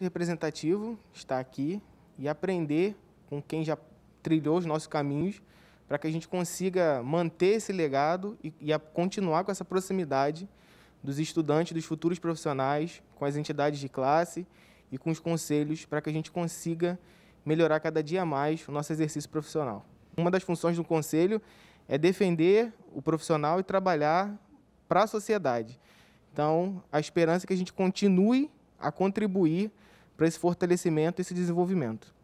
representativo estar aqui e aprender com quem já trilhou os nossos caminhos para que a gente consiga manter esse legado e, e continuar com essa proximidade dos estudantes, dos futuros profissionais, com as entidades de classe e com os conselhos para que a gente consiga melhorar cada dia mais o nosso exercício profissional. Uma das funções do conselho é defender o profissional e trabalhar para a sociedade. Então, a esperança é que a gente continue a contribuir para esse fortalecimento, esse desenvolvimento.